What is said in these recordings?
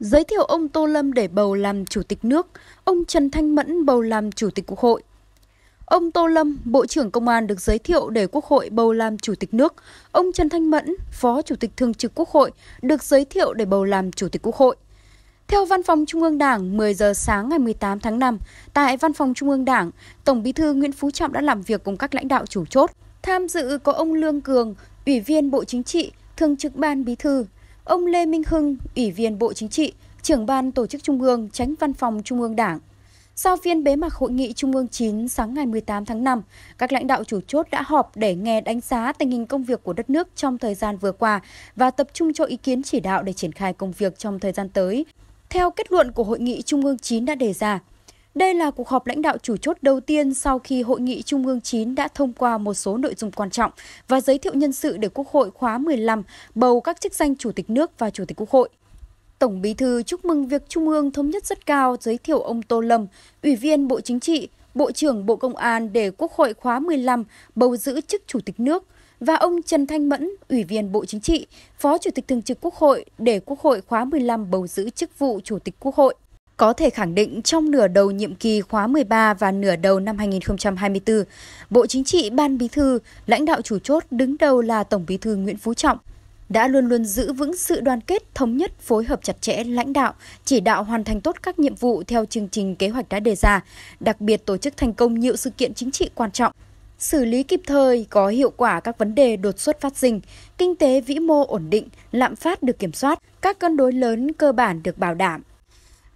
giới thiệu ông Tô Lâm để bầu làm Chủ tịch nước, ông Trần Thanh Mẫn bầu làm Chủ tịch Quốc hội. Ông Tô Lâm, Bộ trưởng Công an được giới thiệu để Quốc hội bầu làm Chủ tịch nước. Ông Trần Thanh Mẫn, Phó Chủ tịch Thường trực Quốc hội, được giới thiệu để bầu làm Chủ tịch Quốc hội. Theo Văn phòng Trung ương Đảng, 10 giờ sáng ngày 18 tháng 5, tại Văn phòng Trung ương Đảng, Tổng Bí thư Nguyễn Phú Trọng đã làm việc cùng các lãnh đạo chủ chốt. Tham dự có ông Lương Cường, Ủy viên Bộ Chính trị, Thường trực Ban Bí thư, Ông Lê Minh Hưng, Ủy viên Bộ Chính trị, trưởng ban tổ chức Trung ương, tránh văn phòng Trung ương Đảng. Sau phiên bế mạc Hội nghị Trung ương 9 sáng ngày 18 tháng 5, các lãnh đạo chủ chốt đã họp để nghe đánh giá tình hình công việc của đất nước trong thời gian vừa qua và tập trung cho ý kiến chỉ đạo để triển khai công việc trong thời gian tới. Theo kết luận của Hội nghị Trung ương 9 đã đề ra, đây là cuộc họp lãnh đạo chủ chốt đầu tiên sau khi Hội nghị Trung ương 9 đã thông qua một số nội dung quan trọng và giới thiệu nhân sự để Quốc hội khóa 15 bầu các chức danh Chủ tịch nước và Chủ tịch Quốc hội. Tổng Bí thư chúc mừng việc Trung ương thống nhất rất cao giới thiệu ông Tô Lâm, Ủy viên Bộ Chính trị, Bộ trưởng Bộ Công an để Quốc hội khóa 15 bầu giữ chức Chủ tịch nước và ông Trần Thanh Mẫn, Ủy viên Bộ Chính trị, Phó Chủ tịch Thường trực Quốc hội để Quốc hội khóa 15 bầu giữ chức vụ Chủ tịch Quốc hội có thể khẳng định trong nửa đầu nhiệm kỳ khóa 13 và nửa đầu năm 2024, Bộ Chính trị, Ban Bí thư, lãnh đạo chủ chốt đứng đầu là Tổng Bí thư Nguyễn Phú Trọng đã luôn luôn giữ vững sự đoàn kết, thống nhất, phối hợp chặt chẽ lãnh đạo, chỉ đạo hoàn thành tốt các nhiệm vụ theo chương trình kế hoạch đã đề ra, đặc biệt tổ chức thành công nhiều sự kiện chính trị quan trọng, xử lý kịp thời có hiệu quả các vấn đề đột xuất phát sinh, kinh tế vĩ mô ổn định, lạm phát được kiểm soát, các cân đối lớn cơ bản được bảo đảm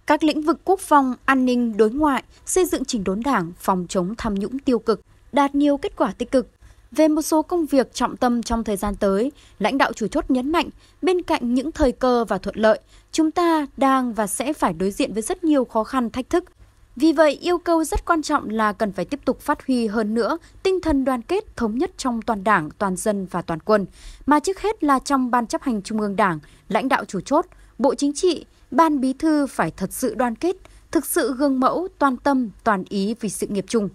các lĩnh vực quốc phòng, an ninh, đối ngoại, xây dựng chỉnh đốn đảng, phòng chống tham nhũng tiêu cực, đạt nhiều kết quả tích cực. Về một số công việc trọng tâm trong thời gian tới, lãnh đạo chủ chốt nhấn mạnh, bên cạnh những thời cơ và thuận lợi, chúng ta đang và sẽ phải đối diện với rất nhiều khó khăn thách thức. Vì vậy, yêu cầu rất quan trọng là cần phải tiếp tục phát huy hơn nữa tinh thần đoàn kết thống nhất trong toàn đảng, toàn dân và toàn quân, mà trước hết là trong Ban chấp hành Trung ương Đảng, lãnh đạo chủ chốt, Bộ Chính trị, Ban Bí thư phải thật sự đoàn kết, thực sự gương mẫu, toàn tâm, toàn ý vì sự nghiệp chung.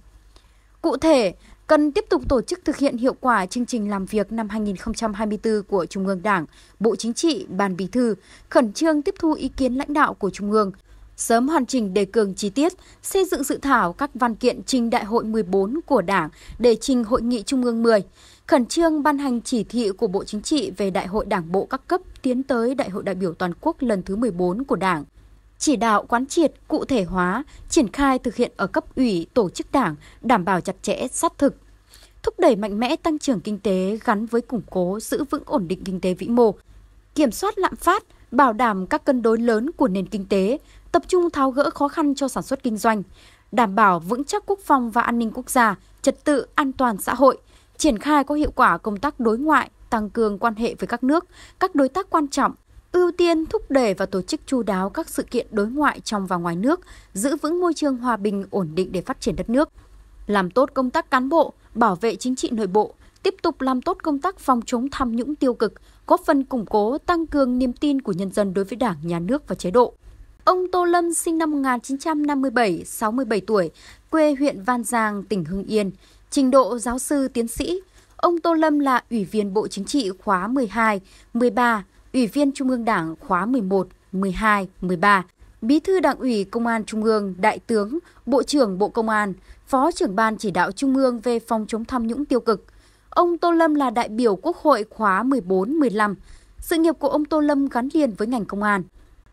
Cụ thể, cần tiếp tục tổ chức thực hiện hiệu quả chương trình làm việc năm 2024 của Trung ương Đảng, Bộ Chính trị, Ban Bí thư, khẩn trương tiếp thu ý kiến lãnh đạo của Trung ương, sớm hoàn chỉnh đề cường chi tiết, xây dựng dự thảo các văn kiện trình Đại hội 14 của Đảng để trình Hội nghị Trung ương 10, khẩn trương ban hành chỉ thị của Bộ Chính trị về Đại hội Đảng bộ các cấp tiến tới Đại hội đại biểu toàn quốc lần thứ 14 của Đảng, chỉ đạo quán triệt, cụ thể hóa, triển khai thực hiện ở cấp ủy, tổ chức Đảng, đảm bảo chặt chẽ, sát thực, thúc đẩy mạnh mẽ tăng trưởng kinh tế gắn với củng cố giữ vững ổn định kinh tế vĩ mô, kiểm soát lạm phát, bảo đảm các cân đối lớn của nền kinh tế, tập trung tháo gỡ khó khăn cho sản xuất kinh doanh, đảm bảo vững chắc quốc phòng và an ninh quốc gia, trật tự an toàn xã hội, triển khai có hiệu quả công tác đối ngoại, tăng cường quan hệ với các nước, các đối tác quan trọng, ưu tiên thúc đẩy và tổ chức chu đáo các sự kiện đối ngoại trong và ngoài nước, giữ vững môi trường hòa bình ổn định để phát triển đất nước. Làm tốt công tác cán bộ, bảo vệ chính trị nội bộ, tiếp tục làm tốt công tác phòng chống tham nhũng tiêu cực, góp phần củng cố tăng cường niềm tin của nhân dân đối với Đảng, nhà nước và chế độ. Ông Tô Lâm sinh năm 1957, 67 tuổi, quê huyện Văn Giang, tỉnh Hưng Yên, trình độ giáo sư tiến sĩ. Ông Tô Lâm là Ủy viên Bộ Chính trị khóa 12, 13, Ủy viên Trung ương Đảng khóa 11, 12, 13, Bí thư Đảng ủy Công an Trung ương, Đại tướng, Bộ trưởng Bộ Công an, Phó trưởng ban chỉ đạo Trung ương về phòng chống tham nhũng tiêu cực. Ông Tô Lâm là đại biểu Quốc hội khóa 14-15. Sự nghiệp của ông Tô Lâm gắn liền với ngành công an.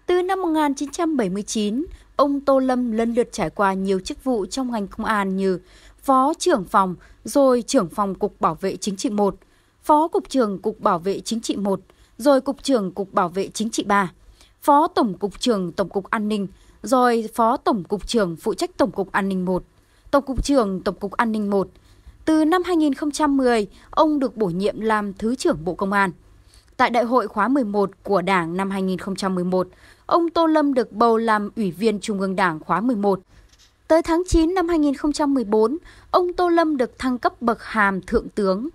Từ năm 1979, ông Tô Lâm lần lượt trải qua nhiều chức vụ trong ngành công an như Phó trưởng phòng, rồi trưởng phòng Cục Bảo vệ Chính trị 1, Phó Cục trưởng Cục Bảo vệ Chính trị 1, rồi Cục trưởng Cục Bảo vệ Chính trị 3, Phó Tổng Cục trưởng Tổng Cục An ninh, rồi Phó Tổng Cục trưởng phụ trách Tổng Cục An ninh 1, Tổng Cục trưởng Tổng Cục An ninh 1. Từ năm 2010, ông được bổ nhiệm làm Thứ trưởng Bộ Công an. Tại Đại hội khóa 11 của Đảng năm 2011, ông Tô Lâm được bầu làm Ủy viên Trung ương Đảng khóa 11. Tới tháng 9 năm 2014, ông Tô Lâm được thăng cấp bậc hàm Thượng tướng.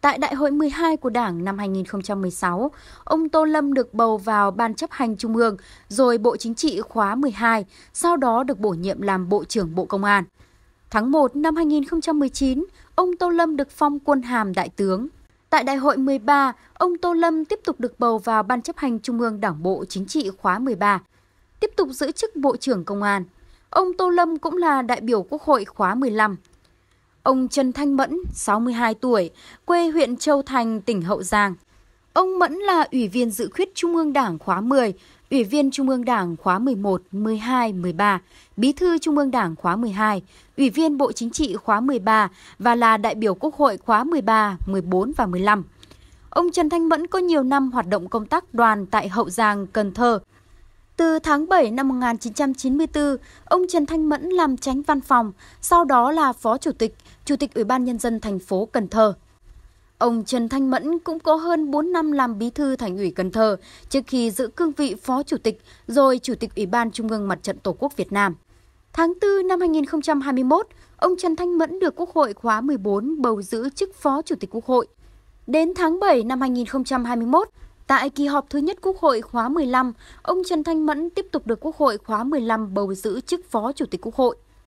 Tại Đại hội 12 của Đảng năm 2016, ông Tô Lâm được bầu vào Ban chấp hành Trung ương, rồi Bộ Chính trị khóa 12, sau đó được bổ nhiệm làm Bộ trưởng Bộ Công an. Tháng 1 năm 2019, ông Tô Lâm được phong quân hàm Đại tướng. Tại Đại hội 13, ông Tô Lâm tiếp tục được bầu vào Ban chấp hành Trung ương Đảng Bộ Chính trị khóa 13, tiếp tục giữ chức Bộ trưởng Công an. Ông Tô Lâm cũng là đại biểu Quốc hội khóa 15. Ông Trần Thanh Mẫn, 62 tuổi, quê huyện Châu Thành, tỉnh Hậu Giang, Ông Mẫn là Ủy viên Dự khuyết Trung ương Đảng khóa 10, Ủy viên Trung ương Đảng khóa 11, 12, 13, Bí thư Trung ương Đảng khóa 12, Ủy viên Bộ Chính trị khóa 13 và là đại biểu Quốc hội khóa 13, 14 và 15. Ông Trần Thanh Mẫn có nhiều năm hoạt động công tác đoàn tại Hậu Giang, Cần Thơ. Từ tháng 7 năm 1994, ông Trần Thanh Mẫn làm tránh văn phòng, sau đó là Phó Chủ tịch, Chủ tịch Ủy ban Nhân dân thành phố Cần Thơ. Ông Trần Thanh Mẫn cũng có hơn 4 năm làm bí thư Thành ủy Cần Thơ trước khi giữ cương vị Phó Chủ tịch rồi Chủ tịch Ủy ban Trung ương Mặt trận Tổ quốc Việt Nam. Tháng 4 năm 2021, ông Trần Thanh Mẫn được Quốc hội khóa 14 bầu giữ chức Phó Chủ tịch Quốc hội. Đến tháng 7 năm 2021, tại kỳ họp thứ nhất Quốc hội khóa 15, ông Trần Thanh Mẫn tiếp tục được Quốc hội khóa 15 bầu giữ chức Phó Chủ tịch Quốc hội.